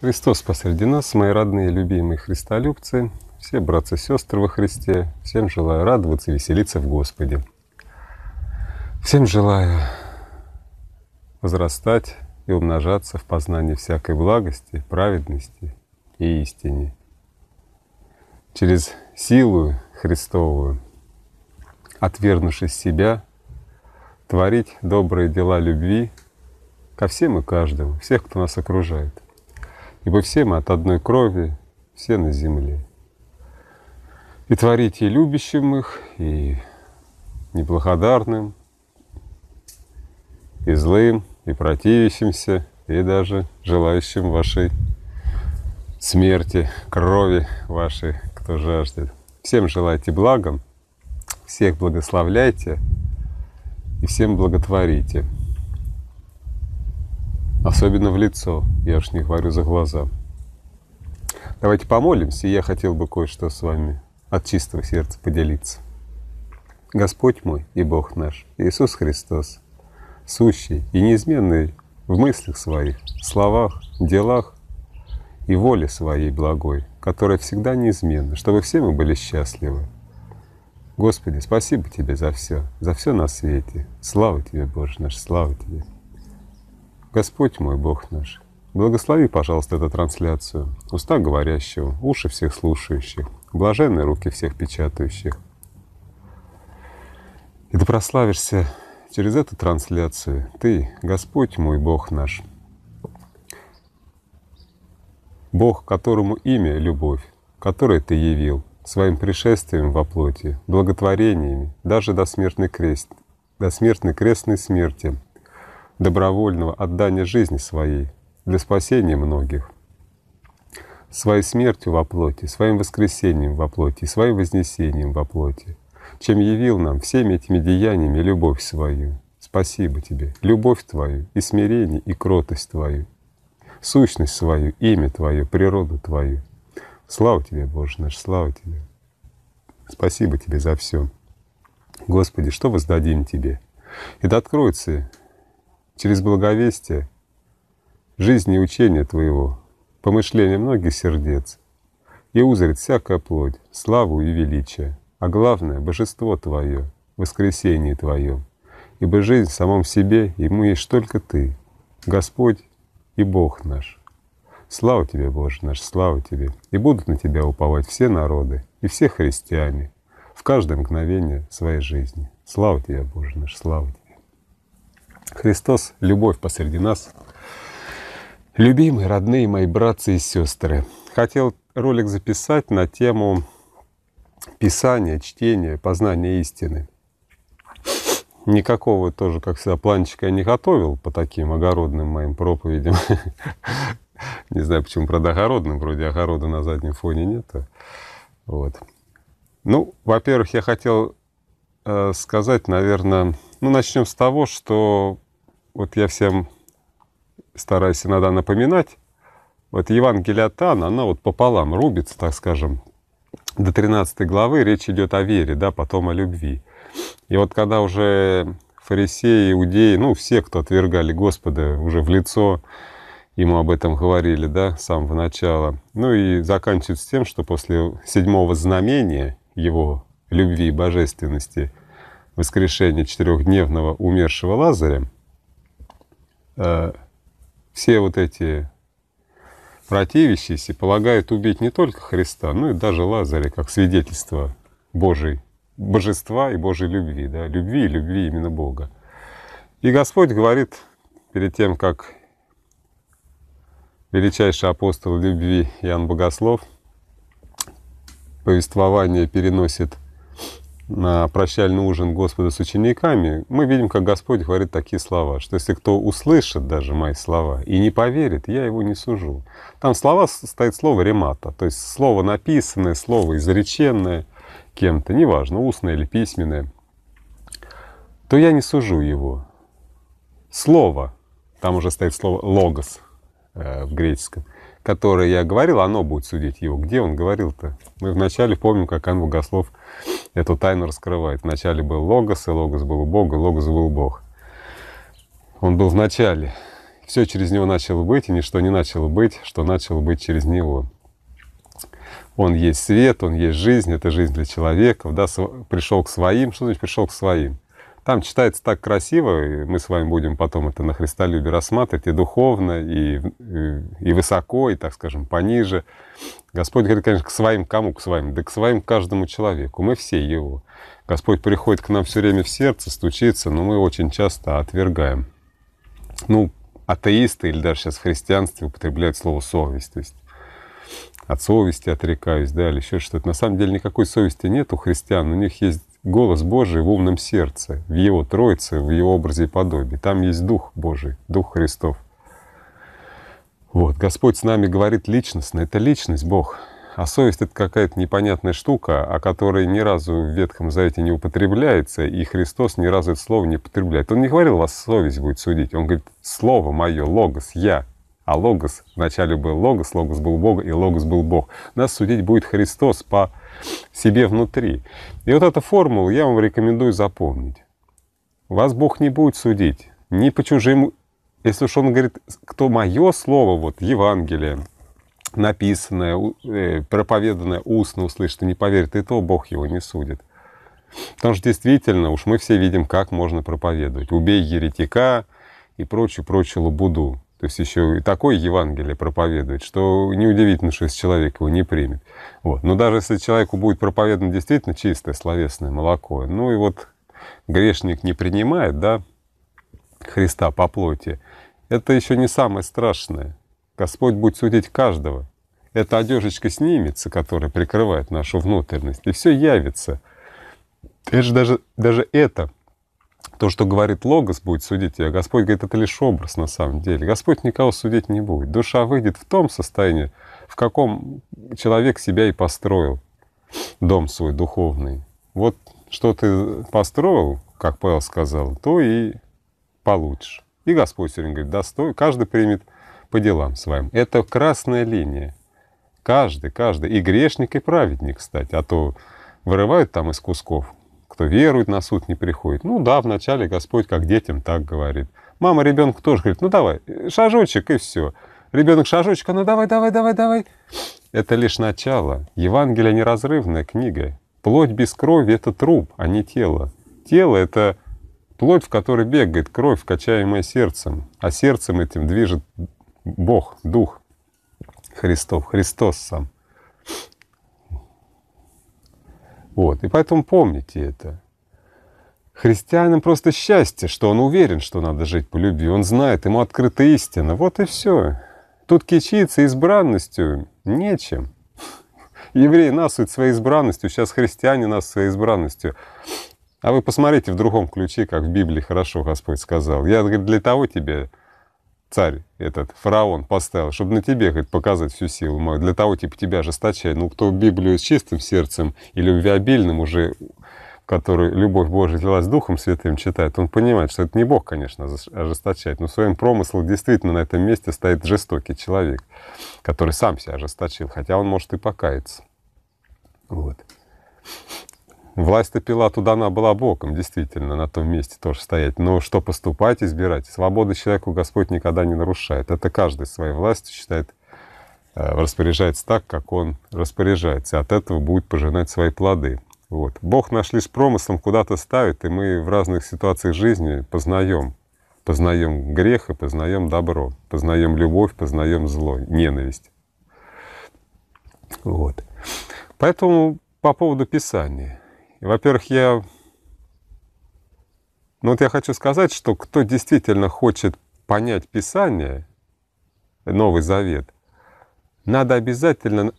Христос посреди нас, мои родные, любимые христолюбцы, все братцы и сестры во Христе, всем желаю радоваться и веселиться в Господе. Всем желаю возрастать и умножаться в познании всякой благости, праведности и истине. Через силу Христовую, отвернувшись себя, творить добрые дела любви ко всем и каждому, всех, кто нас окружает ибо все мы от одной крови, все на земле. И творить и любящим их, и неблагодарным, и злым, и противящимся, и даже желающим вашей смерти, крови вашей, кто жаждет. Всем желайте благом, всех благословляйте и всем благотворите. Особенно в лицо, я уж не говорю за глаза. Давайте помолимся, я хотел бы кое-что с вами от чистого сердца поделиться. Господь мой и Бог наш, Иисус Христос, сущий и неизменный в мыслях своих, словах, делах и воле своей благой, которая всегда неизменна, чтобы все мы были счастливы. Господи, спасибо Тебе за все, за все на свете. Слава Тебе, Боже наш, слава Тебе. Господь мой, Бог наш, благослови, пожалуйста, эту трансляцию, уста говорящего, уши всех слушающих, блаженные руки всех печатающих. И ты прославишься через эту трансляцию, ты, Господь мой, Бог наш, Бог, которому имя — любовь, которое ты явил своим пришествием во плоти, благотворениями, даже до смертной крест, до смертной крестной смерти — добровольного отдания жизни своей для спасения многих. Своей смертью во плоти, своим воскресением во плоти, своим вознесением во плоти, чем явил нам всеми этими деяниями любовь свою. Спасибо тебе, любовь твою, и смирение, и кротость твою, сущность свою, имя твое, природу твою. Слава тебе, Боже наш, слава тебе. Спасибо тебе за все. Господи, что воздадим тебе? И да откроется через благовестие, жизни и учения Твоего, помышления многих сердец, и узрит всякая плоть, славу и величие, а главное — Божество Твое, воскресение Твое, ибо жизнь в самом себе Ему есть только Ты, Господь и Бог наш. Слава Тебе, Боже наш, слава Тебе, и будут на Тебя уповать все народы и все христиане в каждое мгновение своей жизни. Слава Тебе, Боже наш, слава Тебе. Христос — любовь посреди нас. Любимые, родные мои братцы и сестры, хотел ролик записать на тему писания, чтения, познания истины. Никакого тоже, как всегда, планчика я не готовил по таким огородным моим проповедям. Не знаю, почему, правда, огородным, вроде огорода на заднем фоне нет. Вот. Ну, во-первых, я хотел э, сказать, наверное, ну, начнем с того, что вот я всем стараюсь иногда напоминать, вот Евангелие от Иоанна, она вот пополам рубится, так скажем, до 13 главы речь идет о вере, да, потом о любви. И вот когда уже фарисеи, иудеи, ну, все, кто отвергали Господа уже в лицо, ему об этом говорили, да, с самого начала. Ну и заканчивается тем, что после седьмого знамения его любви и божественности – воскрешение четырехдневного умершего Лазаря, э, все вот эти противящиеся полагают убить не только Христа, но и даже Лазаря, как свидетельство Божьей, божества и Божьей любви, да, любви и любви именно Бога. И Господь говорит перед тем, как величайший апостол любви Иоанн Богослов повествование переносит – на прощальный ужин Господа с учениками, мы видим, как Господь говорит такие слова, что если кто услышит даже мои слова и не поверит, я его не сужу. Там слова стоит слово ремата, то есть слово написанное, слово изреченное кем-то, неважно, устное или письменное, то я не сужу его. Слово, там уже стоит слово логос э, в греческом, которое я говорил, оно будет судить его. Где он говорил-то? Мы вначале помним, как Иоанн Богослов эту тайну раскрывает. Вначале был Логос, и Логос был у Бога, и Логос был Бог. Он был в начале. Все через него начало быть, и ничто не начало быть, что начало быть через него. Он есть свет, он есть жизнь, это жизнь для человека. Да, пришел к своим. Что значит пришел к своим? Там читается так красиво, и мы с вами будем потом это на христолюбе рассматривать и духовно, и, и, э, и высоко, и, так скажем, пониже. Господь говорит, конечно, к своим кому, к своим? Да к своим каждому человеку, мы все его. Господь приходит к нам все время в сердце, стучится, но мы очень часто отвергаем. Ну, атеисты или даже сейчас в христианстве употребляют слово «совесть». То есть от совести отрекаюсь, да, или еще что-то. На самом деле никакой совести нет у христиан, у них есть голос Божий в умном сердце, в Его Троице, в Его образе и подобии. Там есть Дух Божий, Дух Христов. Вот, Господь с нами говорит личностно, это личность Бог. А совесть — это какая-то непонятная штука, о которой ни разу в Ветхом Завете не употребляется, и Христос ни разу это слово не употребляет. Он не говорил, вас совесть будет судить. Он говорит, слово мое, логос, я. А логос, вначале был логос, логос был Бог, и логос был Бог. Нас судить будет Христос по себе внутри. И вот эту формулу я вам рекомендую запомнить. Вас Бог не будет судить ни по чужим, если уж он говорит, кто мое слово, вот Евангелие, написанное, э, проповеданное устно услышит и не поверит, и то Бог его не судит. Потому что действительно, уж мы все видим, как можно проповедовать. Убей еретика и прочую-прочую лабуду. То есть еще и такое Евангелие проповедует, что неудивительно, что если человек его не примет. Вот. Но даже если человеку будет проповедано действительно чистое словесное молоко, ну и вот грешник не принимает, да, Христа по плоти, это еще не самое страшное. Господь будет судить каждого. Эта одежечка снимется, которая прикрывает нашу внутренность, и все явится. Это же даже, даже это то, что говорит Логос, будет судить тебя. Господь говорит, это лишь образ на самом деле. Господь никого судить не будет. Душа выйдет в том состоянии, в каком человек себя и построил, дом свой духовный. Вот что ты построил, как Павел сказал, то и получишь. И Господь сегодня говорит, да стой, каждый примет по делам своим. Это красная линия. Каждый, каждый. И грешник, и праведник, кстати. А то вырывают там из кусков кто верует, на суд не приходит. Ну да, вначале Господь как детям так говорит. Мама ребенку тоже говорит, ну давай, шажочек и все. Ребенок шажочек, ну давай, давай, давай, давай. Это лишь начало. Евангелие неразрывная книга. Плоть без крови — это труп, а не тело. Тело — это плоть, в которой бегает кровь, вкачаемая сердцем. А сердцем этим движет Бог, Дух Христов, Христос сам. Вот. И поэтому помните это. Христианам просто счастье, что он уверен, что надо жить по любви. Он знает, ему открыта истина. Вот и все. Тут кичиться избранностью нечем. Евреи насуют своей избранностью, сейчас христиане нас своей избранностью. А вы посмотрите в другом ключе, как в Библии хорошо Господь сказал. Я говорю, для того тебе царь этот, фараон поставил, чтобы на тебе, говорит, показать всю силу мою. Для того, типа, тебя ожесточай. Ну, кто Библию с чистым сердцем и любвеобильным уже, который любовь Божия взялась Духом Святым, читает, он понимает, что это не Бог, конечно, ожесточает, но своим промыслом действительно на этом месте стоит жестокий человек, который сам себя ожесточил, хотя он может и покаяться. Вот. Власть-то Пилату дана была Богом, действительно, на том месте тоже стоять. Но что поступать, избирать? Свободы человеку Господь никогда не нарушает. Это каждый своей властью считает, э, распоряжается так, как он распоряжается. И от этого будет пожинать свои плоды. Вот. Бог наш лишь промыслом куда-то ставит, и мы в разных ситуациях жизни познаем. Познаем грех и познаем добро. Познаем любовь, познаем зло, ненависть. Вот. Поэтому по поводу Писания во-первых, я... Ну вот я хочу сказать, что кто действительно хочет понять Писание, Новый Завет, надо обязательно...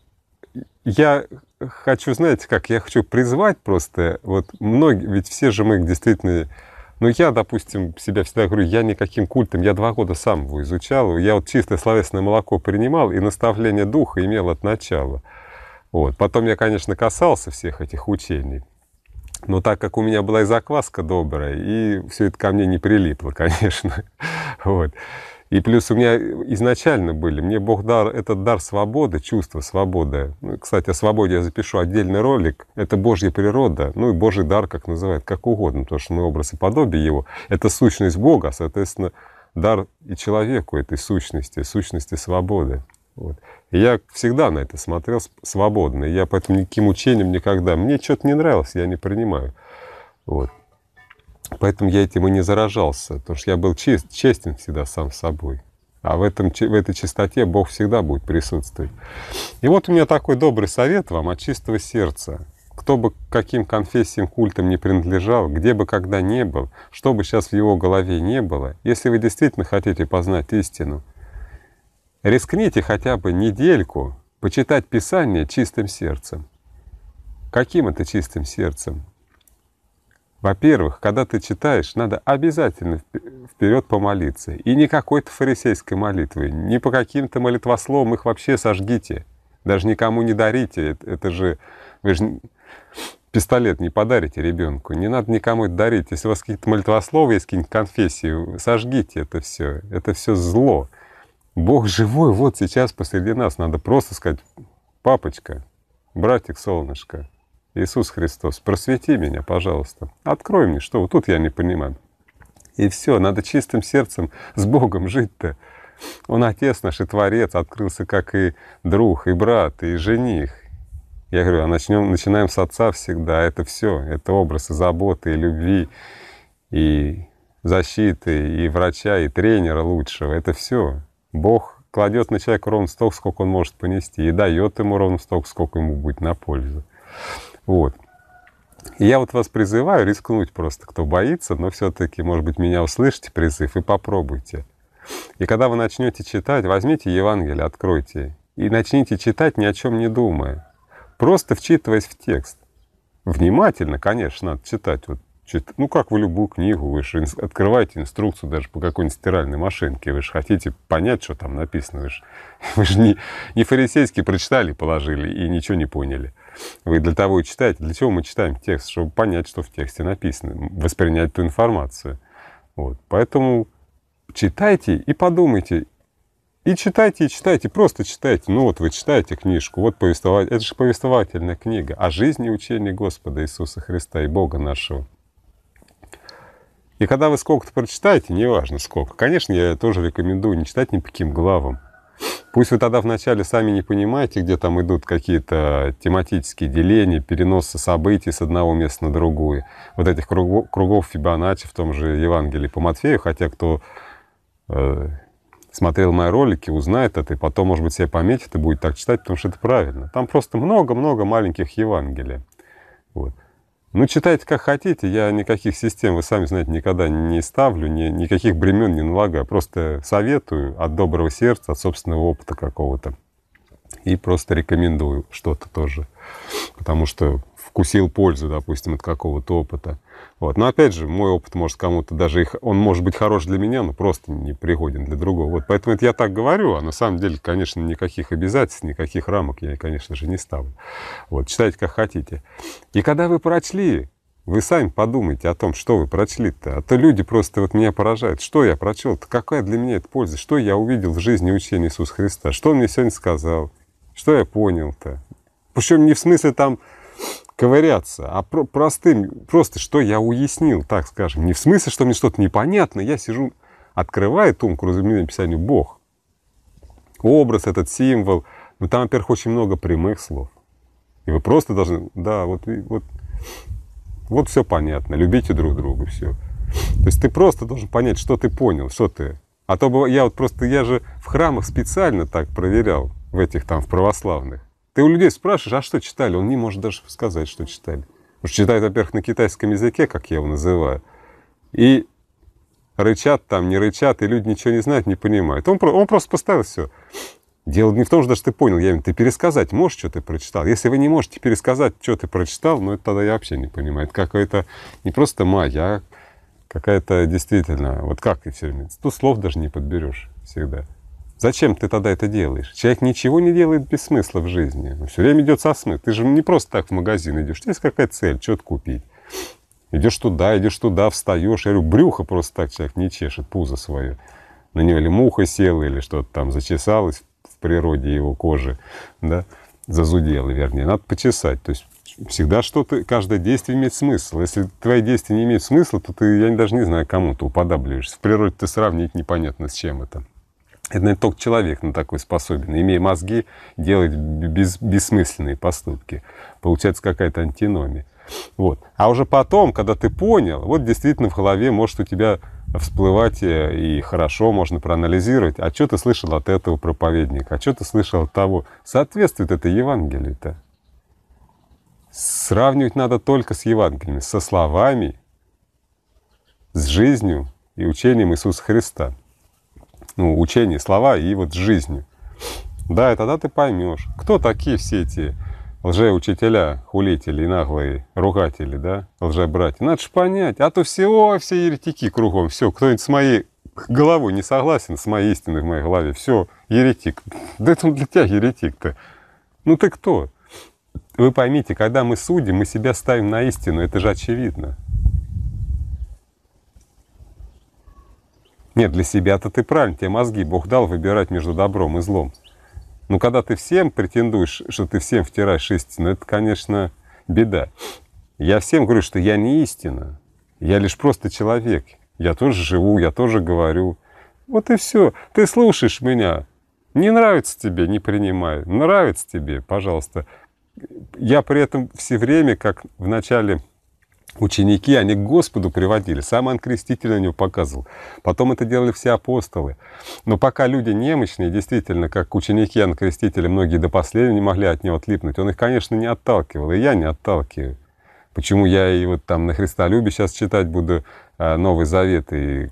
Я хочу, знаете как, я хочу призвать просто, вот многие, ведь все же мы действительно... Ну, я, допустим, себя всегда говорю, я никаким культом, я два года сам его изучал, я вот чистое словесное молоко принимал и наставление духа имел от начала. Вот. Потом я, конечно, касался всех этих учений, но так как у меня была и закваска добрая, и все это ко мне не прилипло, конечно. Вот. И плюс у меня изначально были, мне Бог дал этот дар свободы, чувство свободы. Ну, кстати, о свободе я запишу отдельный ролик. Это Божья природа, ну и Божий дар, как называют, как угодно, потому что мы образ и подобие его. Это сущность Бога, соответственно, дар и человеку этой сущности, сущности свободы. Вот я всегда на это смотрел свободно. И я поэтому никаким учением никогда... Мне что-то не нравилось, я не принимаю. Вот. Поэтому я этим и не заражался, потому что я был чист, честен всегда сам с собой. А в, этом, в этой чистоте Бог всегда будет присутствовать. И вот у меня такой добрый совет вам от чистого сердца. Кто бы каким конфессиям, культам не принадлежал, где бы когда не был, что бы сейчас в его голове не было, если вы действительно хотите познать истину, Рискните хотя бы недельку почитать Писание чистым сердцем. Каким это чистым сердцем? Во-первых, когда ты читаешь, надо обязательно вперед помолиться. И не какой-то фарисейской молитвы, не по каким-то молитвословам их вообще сожгите. Даже никому не дарите. Это, это же... Вы же пистолет не подарите ребенку. Не надо никому это дарить. Если у вас какие-то молитвословы есть, какие-нибудь конфессии, сожгите это все. Это все зло. Бог живой вот сейчас посреди нас. Надо просто сказать, папочка, братик, солнышко, Иисус Христос, просвети меня, пожалуйста. Открой мне, что вот тут я не понимаю. И все, надо чистым сердцем с Богом жить-то. Он Отец наш и Творец, открылся как и друг, и брат, и жених. Я говорю, а начнем, начинаем с Отца всегда. Это все, это образы заботы и любви, и защиты, и врача, и тренера лучшего. Это все. Бог кладет на человека ровно столько, сколько он может понести, и дает ему ровно столько, сколько ему будет на пользу. Вот. И я вот вас призываю рискнуть просто, кто боится, но все-таки, может быть, меня услышите призыв и попробуйте. И когда вы начнете читать, возьмите Евангелие, откройте, и начните читать, ни о чем не думая, просто вчитываясь в текст. Внимательно, конечно, надо читать. Вот чит... ну как вы любую книгу, вы же открываете инструкцию даже по какой-нибудь стиральной машинке, вы же хотите понять, что там написано, вы же, вы же не, не фарисейски прочитали, положили и ничего не поняли. Вы для того и читаете. Для чего мы читаем текст? Чтобы понять, что в тексте написано, воспринять ту информацию. Вот. Поэтому читайте и подумайте. И читайте, и читайте, просто читайте. Ну вот вы читаете книжку, вот повествовать. Это же повествовательная книга о жизни и учении Господа Иисуса Христа и Бога нашего. И когда вы сколько-то прочитаете, неважно сколько, конечно, я тоже рекомендую не читать ни по каким главам. Пусть вы тогда вначале сами не понимаете, где там идут какие-то тематические деления, переносы событий с одного места на другое. Вот этих кругов, кругов Фибоначчи в том же Евангелии по Матфею, хотя кто э, смотрел мои ролики, узнает это, и потом, может быть, себе пометит и будет так читать, потому что это правильно. Там просто много-много маленьких Евангелий. Вот. Ну, читайте как хотите, я никаких систем, вы сами знаете, никогда не ставлю, ни, никаких бремен не налагаю, просто советую от доброго сердца, от собственного опыта какого-то. И просто рекомендую что-то тоже, потому что вкусил пользу, допустим, от какого-то опыта. Вот. Но опять же, мой опыт может кому-то даже, их, он может быть хорош для меня, но просто не пригоден для другого. Вот. Поэтому это я так говорю, а на самом деле, конечно, никаких обязательств, никаких рамок я, конечно же, не ставлю. Вот. Читайте, как хотите. И когда вы прочли, вы сами подумайте о том, что вы прочли-то. А то люди просто вот меня поражают. Что я прочел-то? Какая для меня это польза? Что я увидел в жизни учения Иисуса Христа? Что он мне сегодня сказал? Что я понял-то? Причем не в смысле там ковыряться, а про простым, просто что я уяснил, так скажем. Не в смысле, что мне что-то непонятно, я сижу, открываю тонкую разумению Писанию Бог. Образ, этот символ. Но ну, там, во-первых, очень много прямых слов. И вы просто должны, да, вот, вот, вот все понятно, любите друг друга, все. То есть ты просто должен понять, что ты понял, что ты. А то бы я вот просто, я же в храмах специально так проверял, в этих там, в православных. Ты у людей спрашиваешь, а что читали? Он не может даже сказать, что читали. Потому что читают, во-первых, на китайском языке, как я его называю, и рычат там, не рычат, и люди ничего не знают, не понимают. Он, он просто поставил все. Дело не в том, что даже ты понял, я имею, ты пересказать можешь, что ты прочитал. Если вы не можете пересказать, что ты прочитал, ну это тогда я вообще не понимаю. Это какая-то не просто магия, а какая-то действительно, вот как ты все время, тут слов даже не подберешь всегда. Зачем ты тогда это делаешь? Человек ничего не делает без смысла в жизни. Он все время идет со смыслом. Ты же не просто так в магазин идешь. У тебя есть какая цель, что-то купить. Идешь туда, идешь туда, встаешь. Я говорю, брюхо просто так человек не чешет, пузо свое. На него или муха села, или что-то там зачесалось в природе его кожи, да, зазудело, вернее. Надо почесать. То есть всегда что-то, каждое действие имеет смысл. Если твои действия не имеют смысла, то ты, я даже не знаю, кому ты уподобливаешься. В природе ты сравнить непонятно с чем это. Это, наверное, только человек на такой способен, имея мозги, делать без, бессмысленные поступки. Получается какая-то антиномия. Вот. А уже потом, когда ты понял, вот действительно в голове может у тебя всплывать э, и хорошо можно проанализировать, а что ты слышал от этого проповедника, а что ты слышал от того, соответствует это Евангелию-то. Сравнивать надо только с Евангелиями, со словами, с жизнью и учением Иисуса Христа ну, учение, слова и вот с жизнью. Да, и тогда ты поймешь, кто такие все эти лжеучителя, хулители и наглые ругатели, да, лжебратья. Надо же понять, а то всего все еретики кругом, все, кто-нибудь с моей головой не согласен, с моей истиной в моей голове, все, еретик. Да это для тебя еретик-то. Ну ты кто? Вы поймите, когда мы судим, мы себя ставим на истину, это же очевидно. Нет, для себя-то ты правильно, тебе мозги Бог дал выбирать между добром и злом. Но ну, когда ты всем претендуешь, что ты всем втираешь истину, это, конечно, беда. Я всем говорю, что я не истина, я лишь просто человек. Я тоже живу, я тоже говорю. Вот и все. Ты слушаешь меня. Не нравится тебе, не принимай. Нравится тебе, пожалуйста. Я при этом все время, как в начале ученики, они к Господу приводили. Сам он креститель на него показывал. Потом это делали все апостолы. Но пока люди немощные, действительно, как ученики Иоанна Крестителя, многие до последнего не могли от него отлипнуть. Он их, конечно, не отталкивал, и я не отталкиваю. Почему я и вот там на Христа сейчас читать буду а, Новый Завет и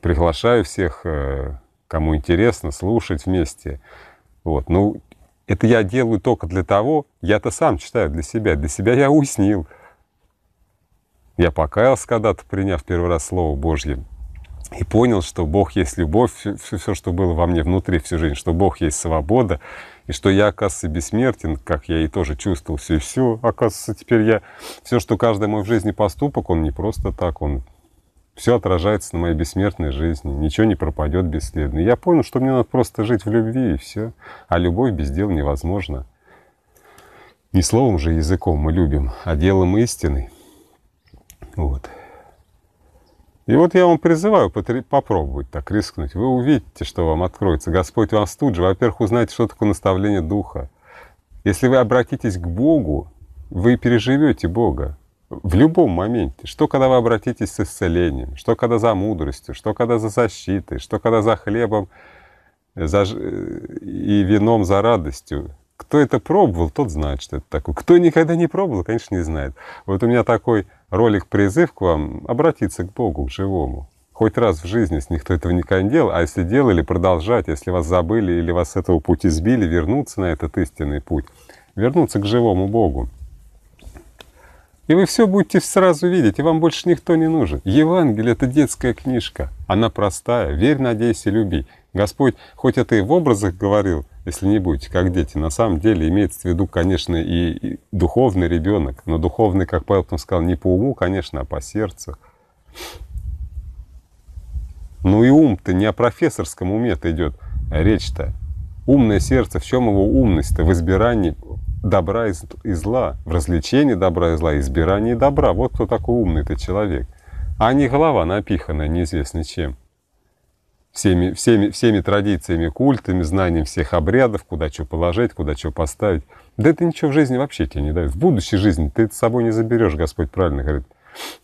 приглашаю всех, э, кому интересно, слушать вместе. Вот. Ну, это я делаю только для того, я-то сам читаю для себя, для себя я уяснил, я покаялся когда-то, приняв первый раз Слово Божье. И понял, что Бог есть любовь, все, все, что было во мне внутри всю жизнь, что Бог есть свобода, и что я, оказывается, бессмертен, как я и тоже чувствовал все и все. Оказывается, теперь я... Все, что каждый мой в жизни поступок, он не просто так, он... Все отражается на моей бессмертной жизни, ничего не пропадет бесследно. И я понял, что мне надо просто жить в любви, и все. А любовь без дел невозможна. Не словом же языком мы любим, а делом истины. Вот. И вот я вам призываю попробовать так рискнуть. Вы увидите, что вам откроется. Господь вас тут же, во-первых, узнаете, что такое наставление Духа. Если вы обратитесь к Богу, вы переживете Бога в любом моменте. Что, когда вы обратитесь с исцелением, что, когда за мудростью, что, когда за защитой, что, когда за хлебом э, за... Э, и вином, за радостью. Кто это пробовал, тот знает, что это такое. Кто никогда не пробовал, конечно, не знает. Вот у меня такой ролик призыв к вам обратиться к Богу, к живому. Хоть раз в жизни, если никто этого никогда не делал, а если делали, продолжать, если вас забыли или вас с этого пути сбили, вернуться на этот истинный путь, вернуться к живому Богу. И вы все будете сразу видеть, и вам больше никто не нужен. Евангелие – это детская книжка. Она простая. Верь, надейся, люби. Господь, хоть это и в образах говорил, если не будете как дети, на самом деле имеется в виду, конечно, и духовный ребенок, но духовный, как Павел там сказал, не по уму, конечно, а по сердцу. Ну и ум-то не о профессорском уме-то идет речь-то. Умное сердце, в чем его умность-то? В избирании добра и зла, в развлечении добра и зла, избирании добра. Вот кто такой умный-то человек. А не голова напиханная неизвестно чем всеми, всеми, всеми традициями, культами, знанием всех обрядов, куда что положить, куда что поставить. Да это ничего в жизни вообще тебе не дает. В будущей жизни ты это с собой не заберешь, Господь правильно говорит.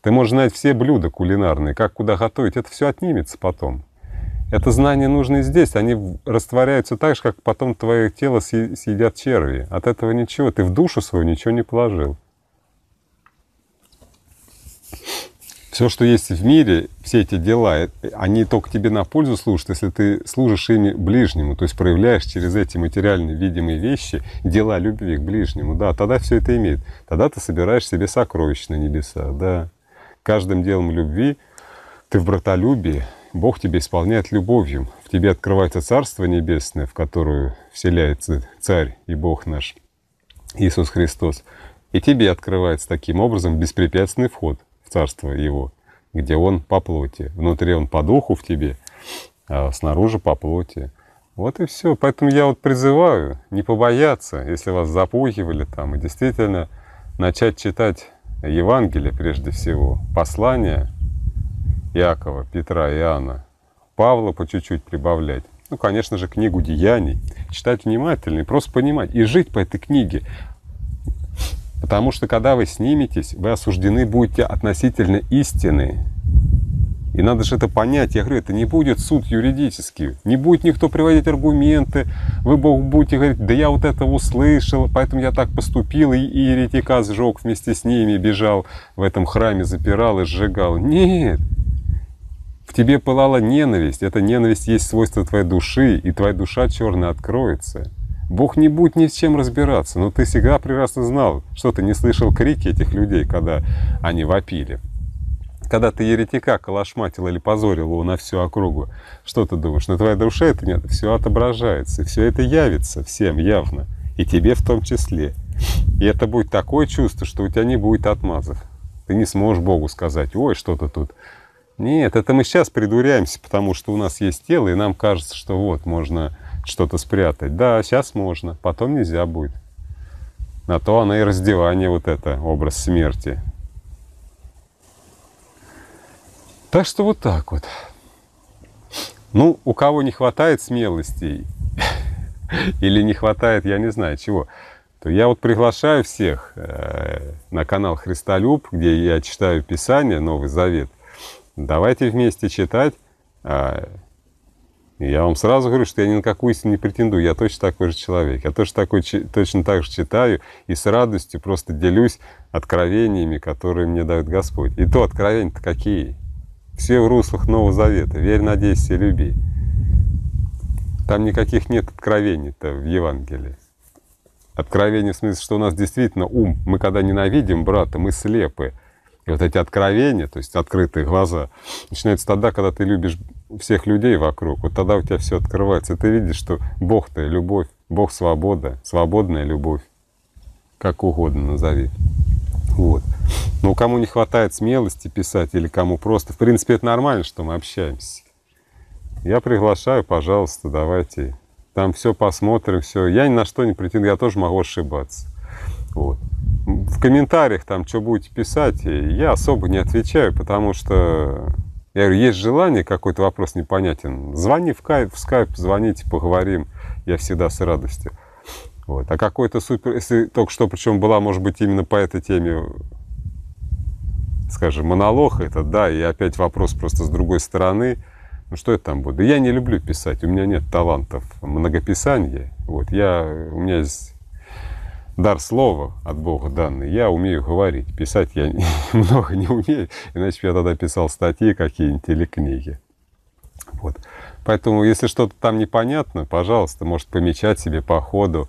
Ты можешь знать все блюда кулинарные, как куда готовить, это все отнимется потом. Это знания нужны здесь, они растворяются так же, как потом твое тело съедят черви. От этого ничего, ты в душу свою ничего не положил все, что есть в мире, все эти дела, э, они только тебе на пользу служат, если ты служишь ими ближнему, то есть проявляешь через эти материальные видимые вещи дела любви к ближнему, да, тогда все это имеет. Тогда ты собираешь себе сокровища на небеса, да. Каждым делом любви ты в братолюбии, Бог тебе исполняет любовью, в тебе открывается Царство Небесное, в которое вселяется Царь и Бог наш, Иисус Христос, и тебе открывается таким образом беспрепятственный вход – Царство Его, где Он по плоти. Внутри Он по духу в тебе, а снаружи по плоти. Вот и все. Поэтому я вот призываю не побояться, если вас запугивали там, и действительно начать читать Евангелие прежде всего, послания Иакова, Петра, Иоанна, Павла по чуть-чуть прибавлять. Ну, конечно же, книгу деяний, читать внимательно и просто понимать, и жить по этой книге. Потому что когда вы сниметесь, вы осуждены будете относительно истины. И надо же это понять. Я говорю, это не будет суд юридический. Не будет никто приводить аргументы. Вы Бог будете говорить, да я вот это услышал, поэтому я так поступил, и еретика сжег вместе с ними, бежал в этом храме, запирал и сжигал. Нет, в тебе пылала ненависть. Эта ненависть есть свойство твоей души, и твоя душа черная откроется. Бог не будет ни с чем разбираться, но ты всегда прекрасно знал, что ты не слышал крики этих людей, когда они вопили. Когда ты еретика калашматил или позорил его на всю округу, что ты думаешь? На твоей душе это нет, все отображается, все это явится всем явно, и тебе в том числе. И это будет такое чувство, что у тебя не будет отмазов. Ты не сможешь Богу сказать, ой, что-то тут нет, это мы сейчас придуряемся, потому что у нас есть тело, и нам кажется, что вот, можно что-то спрятать. Да, сейчас можно, потом нельзя будет. На то она и раздевание вот это, образ смерти. Так что вот так вот. Ну, у кого не хватает смелости или не хватает, я не знаю чего, то я вот приглашаю всех э, на канал Христолюб, где я читаю Писание, Новый Завет. Давайте вместе читать а, я вам сразу говорю, что я ни на какую истину не претендую, я точно такой же человек. Я точно, такой, точно так же читаю и с радостью просто делюсь откровениями, которые мне дает Господь. И то откровения-то какие? Все в руслах Нового Завета. Верь, надейся люби. Там никаких нет откровений-то в Евангелии. Откровение в смысле, что у нас действительно ум. Мы когда ненавидим брата, мы слепы. И вот эти откровения, то есть открытые глаза, начинаются тогда, когда ты любишь всех людей вокруг, вот тогда у тебя все открывается. Ты видишь, что Бог ты любовь, Бог свобода, свободная любовь, как угодно назови. Вот. Но ну, кому не хватает смелости писать или кому просто, в принципе, это нормально, что мы общаемся. Я приглашаю, пожалуйста, давайте. Там все посмотрим, все. Я ни на что не претендую, я тоже могу ошибаться. Вот. В комментариях там, что будете писать, я особо не отвечаю, потому что я говорю, есть желание, какой-то вопрос непонятен. Звони в, кайф, в скайп, звоните, поговорим. Я всегда с радостью. Вот. А какой-то супер, если только что, причем была, может быть, именно по этой теме, скажем, монолог это, да, и опять вопрос просто с другой стороны. Ну что это там будет? Да я не люблю писать, у меня нет талантов многописания. Вот, я, у меня есть дар слова от Бога данный. Я умею говорить, писать я много не умею, иначе я тогда писал статьи какие-нибудь или книги. Вот. Поэтому, если что-то там непонятно, пожалуйста, может помечать себе по ходу.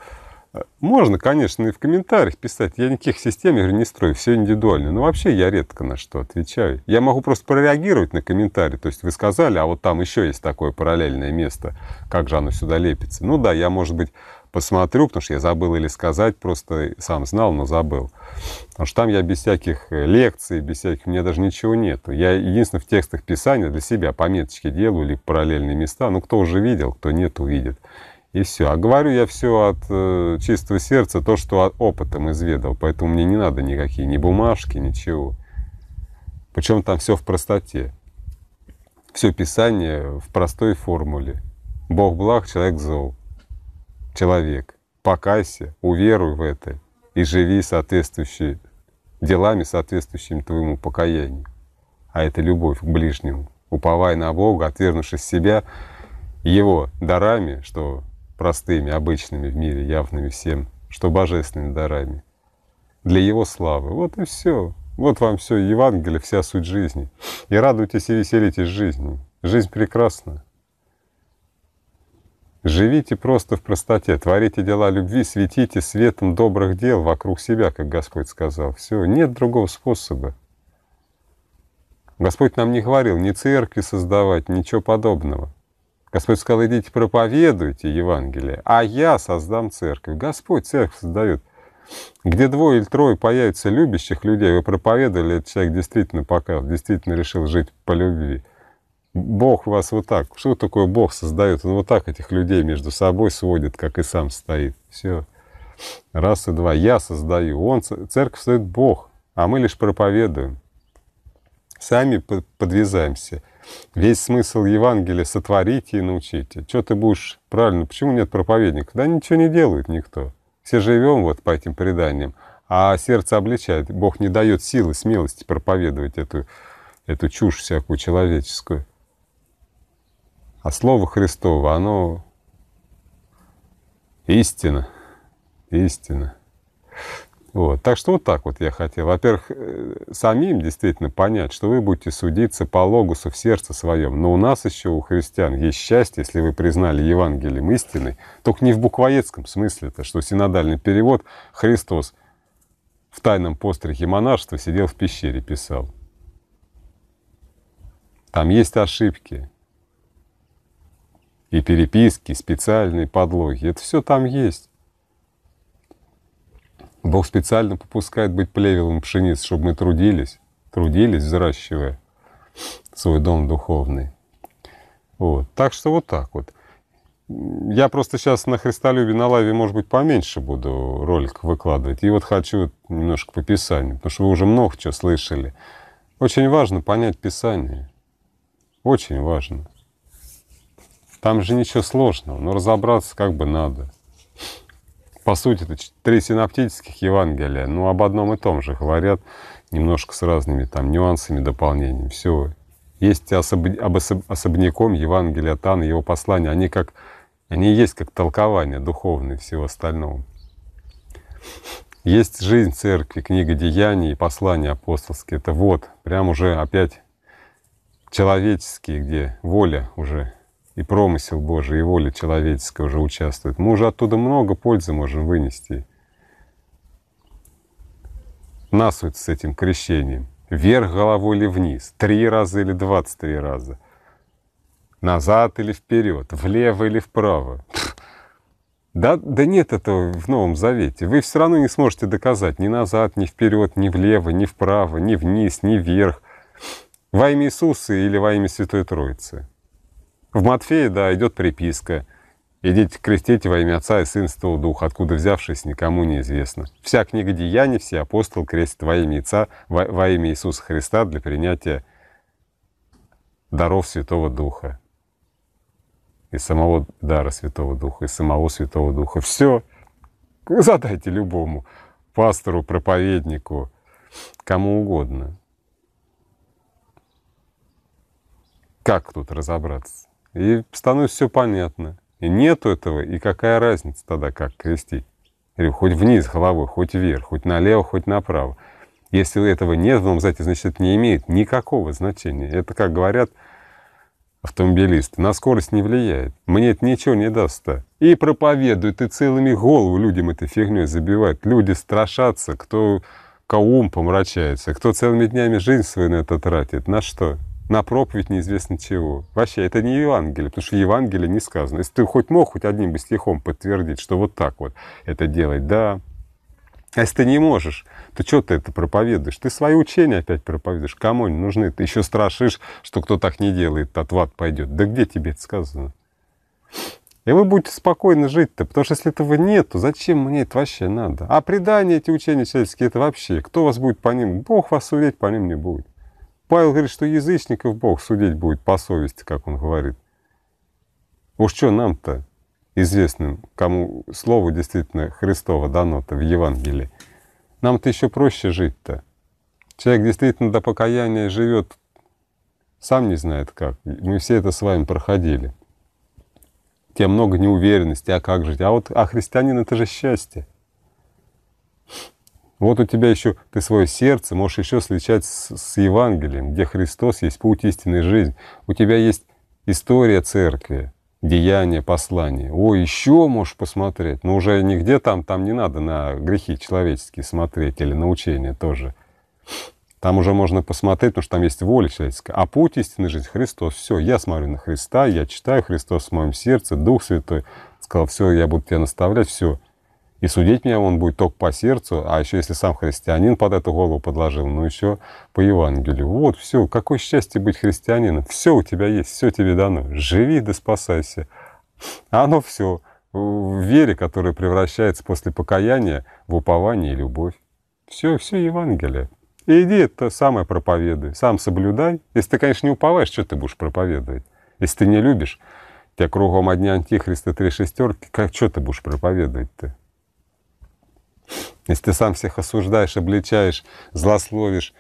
Можно, конечно, и в комментариях писать. Я никаких систем я говорю, не строю, все индивидуально. Но вообще я редко на что отвечаю. Я могу просто прореагировать на комментарий. То есть вы сказали, а вот там еще есть такое параллельное место. Как же оно сюда лепится? Ну да, я, может быть, посмотрю, потому что я забыл или сказать, просто сам знал, но забыл. Потому что там я без всяких э, лекций, без всяких, у меня даже ничего нету. Я единственное в текстах писания для себя пометочки делаю или параллельные места. Ну, кто уже видел, кто нет, увидит. И все. А говорю я все от э, чистого сердца, то, что от опытом изведал. Поэтому мне не надо никакие ни бумажки, ничего. Причем там все в простоте. Все писание в простой формуле. Бог благ, человек зол человек. Покайся, уверуй в это и живи соответствующими делами, соответствующими твоему покаянию. А это любовь к ближнему. Уповай на Бога, отвергнувшись себя, Его дарами, что простыми, обычными в мире, явными всем, что божественными дарами, для Его славы. Вот и все. Вот вам все Евангелие, вся суть жизни. И радуйтесь и веселитесь жизни. Жизнь прекрасна. Живите просто в простоте, творите дела любви, светите светом добрых дел вокруг себя, как Господь сказал. Все, нет другого способа. Господь нам не говорил ни церкви создавать, ничего подобного. Господь сказал, идите проповедуйте Евангелие, а я создам церковь. Господь церковь создает. Где двое или трое появятся любящих людей, вы проповедовали, этот человек действительно показал, действительно решил жить по любви – Бог вас вот так. Что такое Бог создает? Он вот так этих людей между собой сводит, как и сам стоит. Все. Раз и два. Я создаю. Он, церковь создает Бог, а мы лишь проповедуем. Сами подвязаемся. Весь смысл Евангелия — сотворите и научите. Что ты будешь правильно? Почему нет проповедника? Да ничего не делает никто. Все живем вот по этим преданиям, а сердце обличает. Бог не дает силы, смелости проповедовать эту, эту чушь всякую человеческую. А Слово Христово, оно истина, истина. Вот. Так что вот так вот я хотел. Во-первых, э, самим действительно понять, что вы будете судиться по логусу в сердце своем. Но у нас еще, у христиан, есть счастье, если вы признали Евангелием истиной. Только не в буквоедском смысле, то что синодальный перевод «Христос в тайном пострихе монашества сидел в пещере, писал». Там есть ошибки и переписки, специальные подлоги. Это все там есть. Бог специально попускает быть плевелом пшениц, чтобы мы трудились, трудились, взращивая свой дом духовный. Вот. Так что вот так вот. Я просто сейчас на Христолюбе, на Лаве, может быть, поменьше буду ролик выкладывать. И вот хочу немножко по Писанию, потому что вы уже много чего слышали. Очень важно понять Писание. Очень важно. Там же ничего сложного, но разобраться как бы надо. По сути, это три синаптических Евангелия, но ну, об одном и том же говорят, немножко с разными там нюансами, дополнениями. Все. Есть особня, об особ, особняком Евангелия Тана, его послания, они как они есть как толкование духовное всего остального. Есть жизнь церкви, книга деяний и послания апостольские. Это вот, прям уже опять человеческие, где воля уже и промысел Божий, и воля человеческая уже участвует. Мы уже оттуда много пользы можем вынести. Насуть с этим крещением. Вверх головой или вниз, три раза или двадцать три раза. Назад или вперед, влево или вправо. Да, да нет этого в Новом Завете. Вы все равно не сможете доказать ни назад, ни вперед, ни влево, ни вправо, ни вниз, ни вверх. Во имя Иисуса или во имя Святой Троицы. В Матфея, да, идет приписка. «Идите крестите во имя Отца и Сына Святого Духа, откуда взявшись, никому не известно. Вся книга Деяний, все апостол крестят во имя Отца, во, во имя Иисуса Христа для принятия даров Святого Духа. И самого дара Святого Духа, и самого Святого Духа. Все. Задайте любому пастору, проповеднику, кому угодно. Как тут разобраться? и становится все понятно. И нету этого, и какая разница тогда, как крестить? Говорю, хоть вниз головой, хоть вверх, хоть налево, хоть направо. Если этого нет в Новом значит, это не имеет никакого значения. Это, как говорят автомобилисты, на скорость не влияет. Мне это ничего не даст-то. И проповедуют, и целыми голову людям этой фигней забивают. Люди страшатся, кто, кто ум помрачается, кто целыми днями жизнь свою на это тратит. На что? на проповедь неизвестно чего. Вообще, это не Евангелие, потому что Евангелие не сказано. Если ты хоть мог хоть одним бы стихом подтвердить, что вот так вот это делать, да. А если ты не можешь, то что ты это проповедуешь? Ты свои учения опять проповедуешь. Кому они нужны? Ты еще страшишь, что кто так не делает, тот в ад пойдет. Да где тебе это сказано? И вы будете спокойно жить-то, потому что если этого нет, то зачем мне это вообще надо? А предания эти учения человеческие, это вообще, кто вас будет по ним? Бог вас судить по ним не будет. Павел говорит, что язычников Бог судить будет по совести, как он говорит. Уж что нам-то, известным, кому слово действительно Христово дано-то в Евангелии, нам-то еще проще жить-то. Человек действительно до покаяния живет, сам не знает как. Мы все это с вами проходили. Тем много неуверенности, а как жить? А вот а христианин это же счастье. Вот у тебя еще ты свое сердце можешь еще сличать с, с Евангелием, где Христос есть путь истинной жизни. У тебя есть история церкви, деяния, послания. О, еще можешь посмотреть, но уже нигде там, там не надо на грехи человеческие смотреть или на учения тоже. Там уже можно посмотреть, потому что там есть воля человеческая. А путь истинной жизни — Христос. Все, я смотрю на Христа, я читаю Христос в моем сердце, Дух Святой сказал, все, я буду тебя наставлять, все, и судить меня он будет только по сердцу, а еще если сам христианин под эту голову подложил, ну еще по Евангелию. Вот все, какое счастье быть христианином. Все у тебя есть, все тебе дано. Живи да спасайся. А оно все в вере, которая превращается после покаяния в упование и любовь. Все, все Евангелие. И иди это самое проповедуй, сам соблюдай. Если ты, конечно, не уповаешь, что ты будешь проповедовать? Если ты не любишь, тебя кругом одни антихристы три шестерки, как, что ты будешь проповедовать-то? Если ты сам всех осуждаешь, обличаешь, злословишь,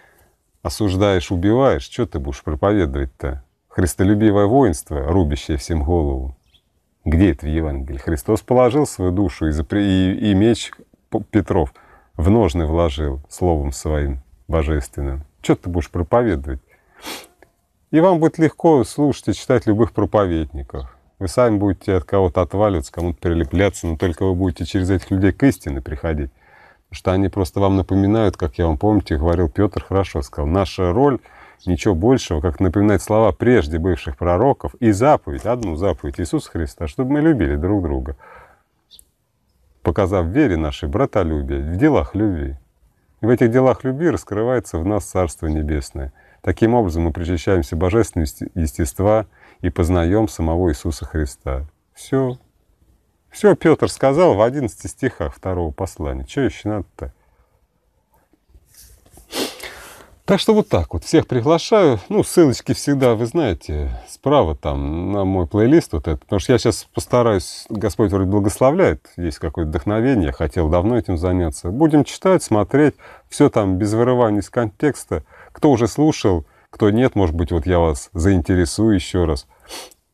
осуждаешь, убиваешь, что ты будешь проповедовать-то? Христолюбивое воинство, рубящее всем голову. Где это в Евангелии? Христос положил свою душу и, запри... и, и меч Петров в ножны вложил словом своим божественным. Что ты будешь проповедовать? И вам будет легко слушать и читать любых проповедников. Вы сами будете от кого-то отваливаться, кому-то прилепляться, но только вы будете через этих людей к истине приходить что они просто вам напоминают, как я вам помните, говорил Петр хорошо, сказал, наша роль ничего большего, как напоминать слова прежде бывших пророков и заповедь, одну заповедь Иисуса Христа, чтобы мы любили друг друга, показав в вере нашей братолюбие, в делах любви. И в этих делах любви раскрывается в нас Царство Небесное. Таким образом мы причащаемся божественности естества и познаем самого Иисуса Христа. Все, все Петр сказал в 11 стихах второго послания. Что еще надо-то? Так что вот так вот. Всех приглашаю. Ну, ссылочки всегда, вы знаете, справа там на мой плейлист вот этот. Потому что я сейчас постараюсь, Господь вроде благословляет, есть какое-то вдохновение, я хотел давно этим заняться. Будем читать, смотреть, все там без вырывания из контекста. Кто уже слушал, кто нет, может быть, вот я вас заинтересую еще раз.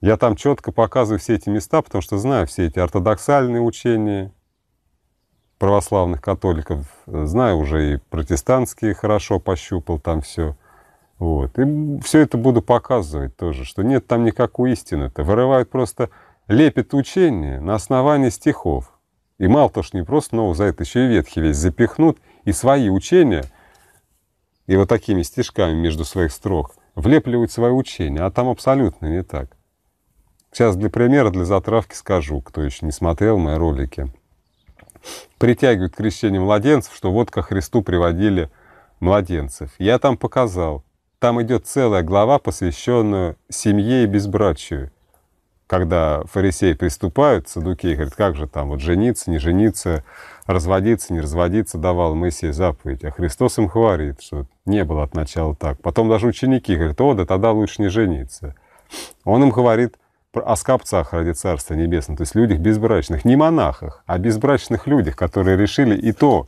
Я там четко показываю все эти места, потому что знаю все эти ортодоксальные учения православных католиков, знаю уже и протестантские хорошо пощупал там все. Вот. И все это буду показывать тоже, что нет там никакой истины. Это вырывают просто, лепят учение на основании стихов. И мало того, что не просто за это еще и Ветхий весь запихнут, и свои учения, и вот такими стишками между своих строк, влепливают свои учения, а там абсолютно не так. Сейчас для примера, для затравки скажу, кто еще не смотрел мои ролики. Притягивают к крещению младенцев, что вот ко Христу приводили младенцев. Я там показал. Там идет целая глава, посвященная семье и безбрачию. Когда фарисеи приступают, садуки говорят, как же там вот жениться, не жениться, разводиться, не разводиться, давал Моисей заповедь. А Христос им говорит, что не было от начала так. Потом даже ученики говорят, о, да тогда лучше не жениться. Он им говорит, о скопцах ради Царства Небесного, то есть людях безбрачных, не монахах, а безбрачных людях, которые решили и то,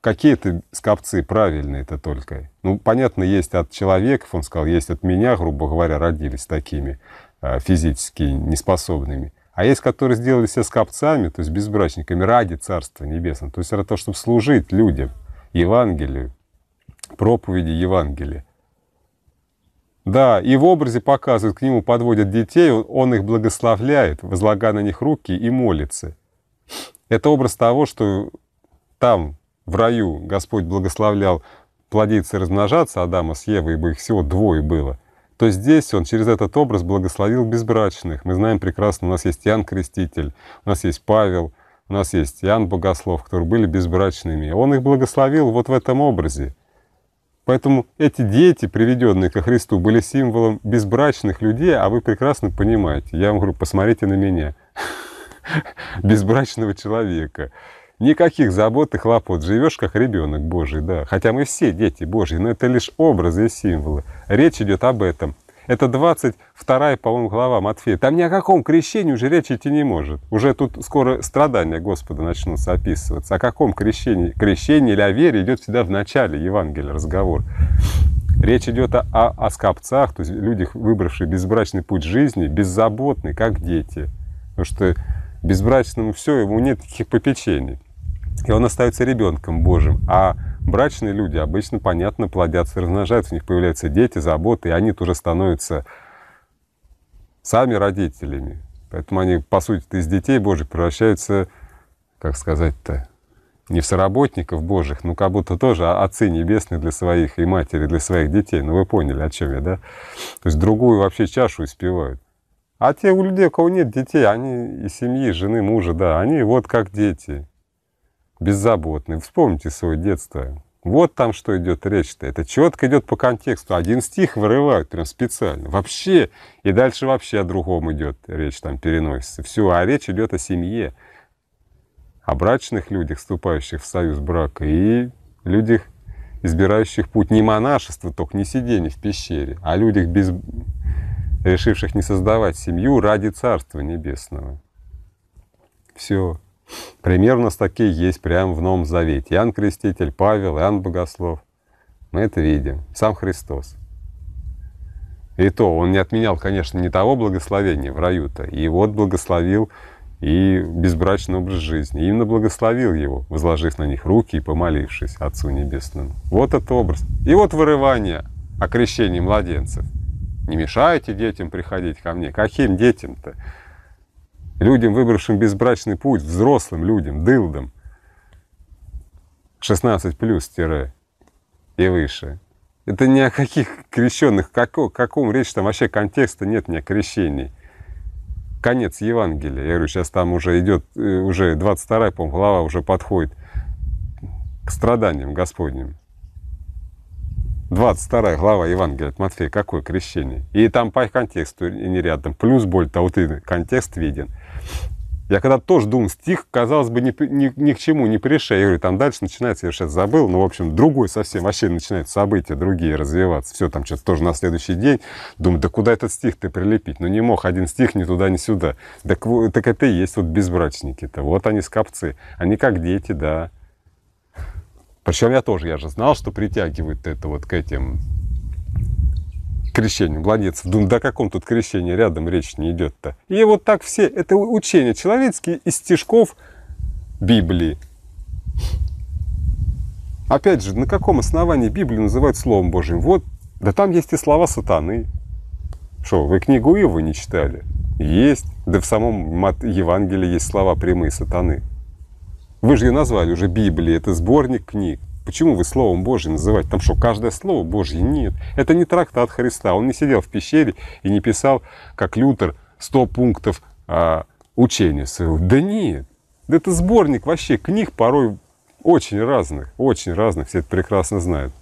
какие-то скопцы правильные это только. Ну, понятно, есть от человеков, он сказал, есть от меня, грубо говоря, родились такими э, физически неспособными. А есть, которые сделали себя скопцами, то есть безбрачниками, ради Царства Небесного. То есть ради того, чтобы служить людям, Евангелию, проповеди Евангелия. Да, и в образе показывают, к нему подводят детей, он их благословляет, возлагая на них руки и молится. Это образ того, что там, в раю, Господь благословлял плодиться и размножаться Адама с Евой, ибо их всего двое было, то здесь он через этот образ благословил безбрачных. Мы знаем прекрасно, у нас есть Иоанн Креститель, у нас есть Павел, у нас есть Иоанн Богослов, которые были безбрачными. Он их благословил вот в этом образе. Поэтому эти дети, приведенные ко Христу, были символом безбрачных людей, а вы прекрасно понимаете. Я вам говорю, посмотрите на меня. Безбрачного человека. Никаких забот и хлопот. Живешь как ребенок Божий, да. Хотя мы все дети Божьи, но это лишь образы и символы. Речь идет об этом. Это 22, по-моему, глава Матфея. Там ни о каком крещении уже речи идти не может. Уже тут скоро страдания Господа начнутся описываться. О каком крещении? Крещение или о вере идет всегда в начале Евангелия разговор. Речь идет о, о, о скопцах, то есть людях, выбравших безбрачный путь жизни, беззаботный, как дети. Потому что безбрачному все, ему нет никаких попечений и он остается ребенком Божьим. А брачные люди обычно, понятно, плодятся, размножаются, у них появляются дети, заботы, и они тоже становятся сами родителями. Поэтому они, по сути, из детей Божьих превращаются, как сказать-то, не в соработников Божьих, ну как будто тоже отцы небесные для своих и матери для своих детей. Ну вы поняли, о чем я, да? То есть другую вообще чашу успевают. А те у людей, у кого нет детей, они и семьи, жены, мужа, да, они вот как дети – беззаботный. Вспомните свое детство. Вот там что идет речь-то. Это четко идет по контексту. Один стих вырывают прям специально. Вообще. И дальше вообще о другом идет речь, там переносится. Все, а речь идет о семье. О брачных людях, вступающих в союз брака. И людях, избирающих путь не монашества, только не сидение в пещере, а людях, без... решивших не создавать семью ради Царства Небесного. Все. Примерно такие есть прямо в Новом Завете. Иоанн Креститель, Павел, Иоанн Богослов. Мы это видим. Сам Христос. И то, он не отменял, конечно, не того благословения в раю-то. И вот благословил и безбрачный образ жизни. И именно благословил его, возложив на них руки и помолившись Отцу Небесному. Вот этот образ. И вот вырывание о крещении младенцев. Не мешайте детям приходить ко мне. Каким детям-то? людям, выбравшим безбрачный путь, взрослым людям, дылдам, 16 плюс тире и выше. Это ни о каких крещенных, како, каком речь, там вообще контекста нет ни о крещении. Конец Евангелия. Я говорю, сейчас там уже идет, э, уже 22-я, по глава уже подходит к страданиям Господним. 22 глава Евангелия от Матфея, какое крещение? И там по их контексту и не рядом. Плюс боль вот и контекст виден. Я когда тоже думал, стих, казалось бы, ни, ни, ни к чему не пришей. Я говорю, там дальше начинается, я сейчас забыл, но, в общем, другой совсем, вообще начинают события другие развиваться. Все, там что-то тоже на следующий день. Думаю, да куда этот стих ты прилепить? Ну, не мог один стих ни туда, ни сюда. Так, так это и есть вот безбрачники-то. Вот они скопцы. Они как дети, да. Причем я тоже, я же знал, что притягивают это вот к этим крещению, младенцев. Думаю, да о каком тут крещении рядом речь не идет-то. И вот так все, это учение человеческие из стишков Библии. Опять же, на каком основании Библию называют Словом Божьим? Вот, да там есть и слова сатаны. Что, вы книгу Иова не читали? Есть. Да в самом Евангелии есть слова прямые сатаны. Вы же ее назвали уже Библией, это сборник книг. Почему вы Словом Божьим называете? Там что, каждое Слово Божье? Нет. Это не трактат Христа. Он не сидел в пещере и не писал, как Лютер, 100 пунктов а, учения своего. Да нет. это сборник вообще книг порой очень разных, очень разных, все это прекрасно знают.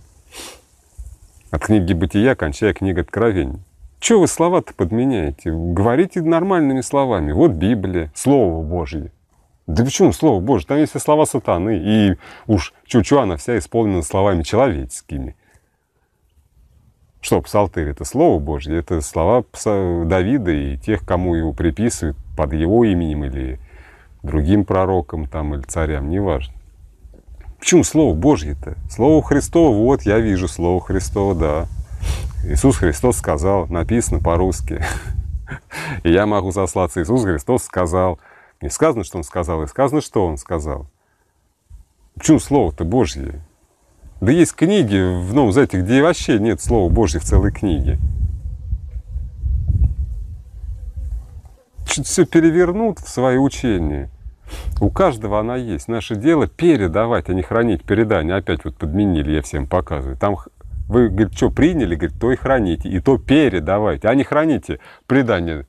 От книги «Бытия», кончая книгой «Откровений». Чего вы слова-то подменяете? Говорите нормальными словами. Вот Библия, Слово Божье. Да почему, слово Божие, там есть и слова сатаны, и уж чучу она вся исполнена словами человеческими. Что, псалтырь — это слово Божье, это слова Давида и тех, кому его приписывают под его именем или другим пророкам там, или царям, неважно. Почему слово Божье-то? Слово Христово, вот я вижу слово Христово, да. Иисус Христос сказал, написано по-русски. И я могу сослаться, Иисус Христос сказал. Не сказано, что он сказал, и сказано, что он сказал. Почему слово-то Божье? Да есть книги в Новом ну, Завете, где вообще нет слова Божье в целой книге. Чуть все перевернут в свои учения. У каждого она есть. Наше дело передавать, а не хранить передание. Опять вот подменили, я всем показываю. Там вы, говорит, что приняли, говорит, то и храните, и то передавайте, а не храните предание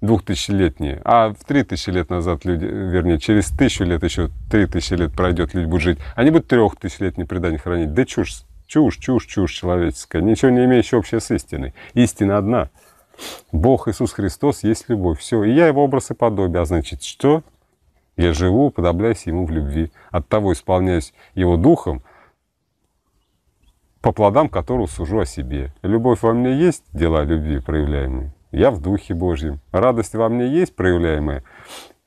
двухтысячелетние. А в три тысячи лет назад люди, вернее, через тысячу лет еще три тысячи лет пройдет, люди будут жить. Они будут трехтысячелетние предания хранить. Да чушь, чушь, чушь, чушь человеческая. Ничего не имеющая общее с истиной. Истина одна. Бог Иисус Христос есть любовь. Все. И я его образ и подобие. А значит, что? Я живу, подобляясь ему в любви. От того исполняюсь его духом, по плодам которого сужу о себе. Любовь во мне есть, дела любви проявляемые я в Духе Божьем. Радость во мне есть проявляемая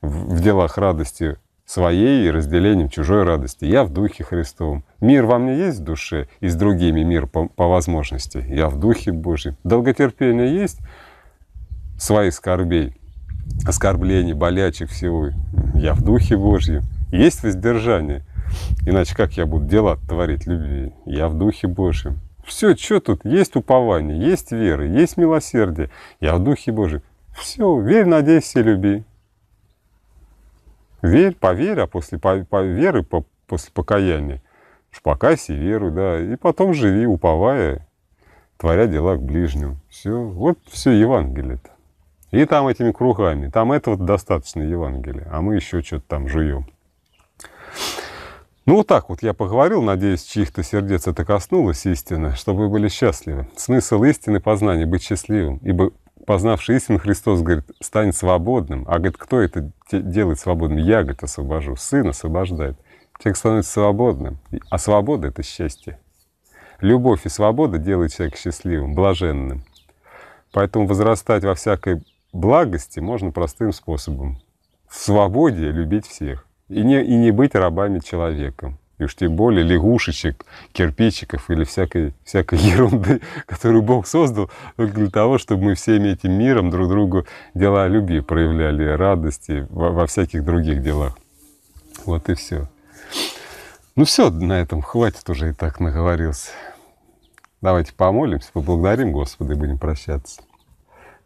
в делах радости своей и разделением чужой радости. Я в Духе Христовом. Мир во мне есть в душе, и с другими мир по, по возможности. Я в Духе Божьем. Долготерпение есть своих скорбей, оскорблений, болячек всего. Я в Духе Божьем. Есть воздержание. Иначе как я буду дела творить любви? Я в Духе Божьем. Все, что тут? Есть упование, есть вера, есть милосердие. Я в Духе Божьем. Все, верь, надейся, люби. Верь, поверь, а после по, по веры, по, после покаяния, уж покайся веру, да, и потом живи, уповая, творя дела к ближнему. Все, вот все Евангелие-то. И там этими кругами, там этого достаточно Евангелия, а мы еще что-то там жуем. Ну вот так вот я поговорил, надеюсь, чьих-то сердец это коснулось истины, чтобы вы были счастливы. Смысл истины познания — быть счастливым, ибо познавший истину Христос, говорит, станет свободным. А, говорит, кто это делает свободным? Я, говорит, освобожу. Сын освобождает. Человек становится свободным, а свобода — это счастье. Любовь и свобода делают человека счастливым, блаженным. Поэтому возрастать во всякой благости можно простым способом. В свободе любить всех. И не, и не быть рабами человеком. И уж тем более лягушечек, кирпичиков или всякой, всякой ерунды, которую Бог создал только для того, чтобы мы всем этим миром друг другу дела любви проявляли, радости во, во всяких других делах. Вот и все. Ну все, на этом хватит уже и так наговорился. Давайте помолимся, поблагодарим Господа и будем прощаться.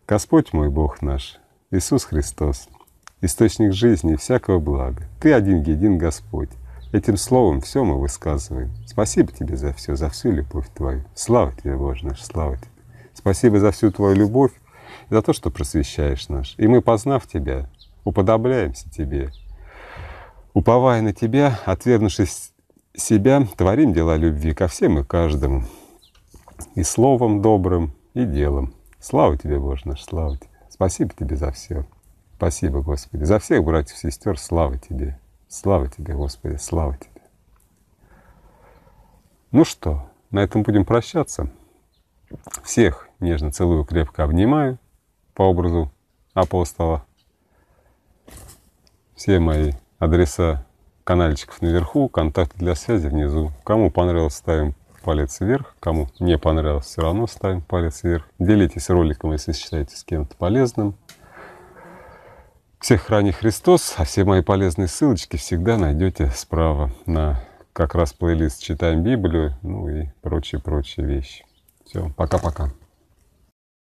Господь мой Бог наш, Иисус Христос, источник жизни и всякого блага. Ты один един Господь. Этим словом все мы высказываем. Спасибо тебе за все, за всю любовь твою. Слава тебе, Боже наш, слава тебе. Спасибо за всю твою любовь и за то, что просвещаешь наш. И мы, познав тебя, уподобляемся тебе. Уповая на тебя, отвергнувшись себя, творим дела любви ко всем и каждому. И словом добрым, и делом. Слава тебе, Боже наш, слава тебе. Спасибо тебе за все. Спасибо, Господи. За всех братьев и сестер слава Тебе. Слава Тебе, Господи, слава Тебе. Ну что, на этом будем прощаться. Всех нежно целую, крепко обнимаю по образу апостола. Все мои адреса каналчиков наверху, контакты для связи внизу. Кому понравилось, ставим палец вверх. Кому не понравилось, все равно ставим палец вверх. Делитесь роликом, если считаете с кем-то полезным. Всех храни Христос, а все мои полезные ссылочки всегда найдете справа на как раз плейлист «Читаем Библию», ну и прочие-прочие вещи. Все, пока-пока.